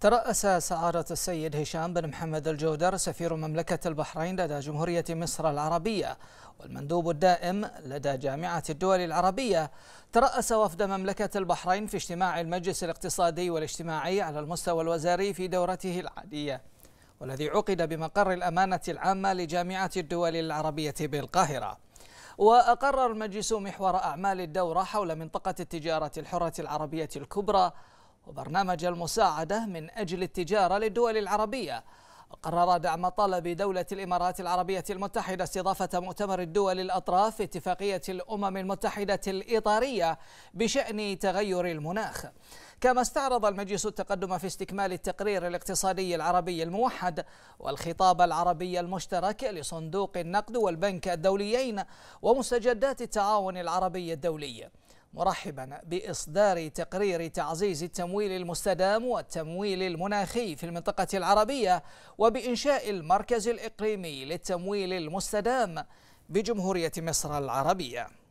ترأس سعارة السيد هشام بن محمد الجودر سفير مملكة البحرين لدى جمهورية مصر العربية والمندوب الدائم لدى جامعة الدول العربية ترأس وفد مملكة البحرين في اجتماع المجلس الاقتصادي والاجتماعي على المستوى الوزاري في دورته العادية والذي عقد بمقر الأمانة العامة لجامعة الدول العربية بالقاهرة وأقر المجلس محور أعمال الدورة حول منطقة التجارة الحرة العربية الكبرى وبرنامج المساعدة من أجل التجارة للدول العربية قرر دعم طلب دولة الإمارات العربية المتحدة استضافة مؤتمر الدول الأطراف في اتفاقية الأمم المتحدة الإطارية بشأن تغير المناخ كما استعرض المجلس التقدم في استكمال التقرير الاقتصادي العربي الموحد والخطاب العربي المشترك لصندوق النقد والبنك الدوليين ومستجدات التعاون العربي الدولي مرحبا بإصدار تقرير تعزيز التمويل المستدام والتمويل المناخي في المنطقة العربية وبإنشاء المركز الإقليمي للتمويل المستدام بجمهورية مصر العربية